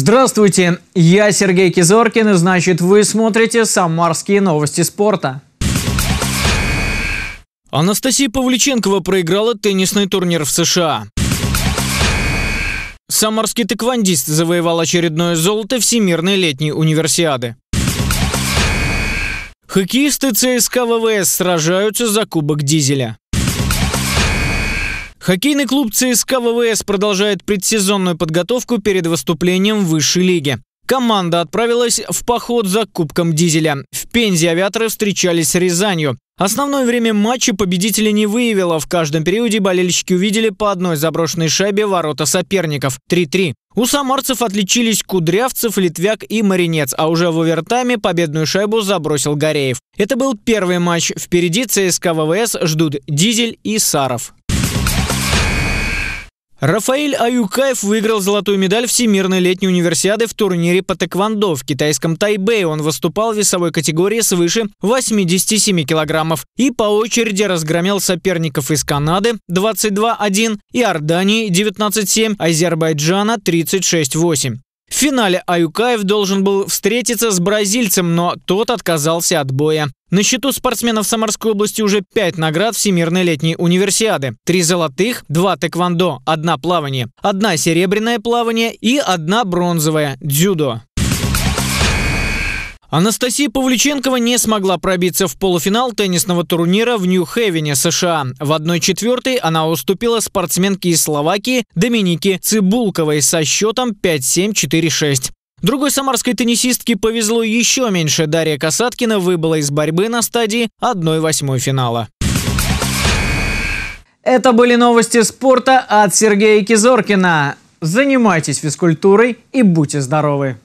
Здравствуйте, я Сергей Кизоркин, и значит вы смотрите «Самарские новости спорта». Анастасия Павличенкова проиграла теннисный турнир в США. Самарский тэквондист завоевал очередное золото Всемирной летней универсиады. Хоккеисты ЦСКА ВВС сражаются за кубок дизеля. Хоккейный клуб ЦСКА ВВС продолжает предсезонную подготовку перед выступлением в высшей лиге. Команда отправилась в поход за Кубком Дизеля. В Пензе авиаторы встречались с Рязанью. Основное время матча победителя не выявило. В каждом периоде болельщики увидели по одной заброшенной шайбе ворота соперников. 3-3. У самарцев отличились Кудрявцев, Литвяк и Маринец, а уже в овертайме победную шайбу забросил Гореев. Это был первый матч. Впереди ЦСКА ВВС ждут Дизель и Саров. Рафаэль Аюкаев выиграл золотую медаль Всемирной летней универсиады в турнире по тэквондо в китайском Тайбэе. Он выступал в весовой категории свыше 87 килограммов и по очереди разгромил соперников из Канады 22-1, Иордании 19-7, Азербайджана 36-8. В финале Аюкаев должен был встретиться с бразильцем, но тот отказался от боя. На счету спортсменов Самарской области уже пять наград Всемирной летней универсиады. Три золотых, два тэквондо, одна плавание, одна серебряное плавание и одна бронзовая – дзюдо. Анастасия Павлюченкова не смогла пробиться в полуфинал теннисного турнира в Нью-Хевене, США. В 1-4 она уступила спортсменке из Словакии Доминике Цибулковой со счетом 5-7-4-6. Другой самарской теннисистке повезло еще меньше. Дарья Касаткина выбыла из борьбы на стадии 1-8 финала. Это были новости спорта от Сергея Кизоркина. Занимайтесь физкультурой и будьте здоровы!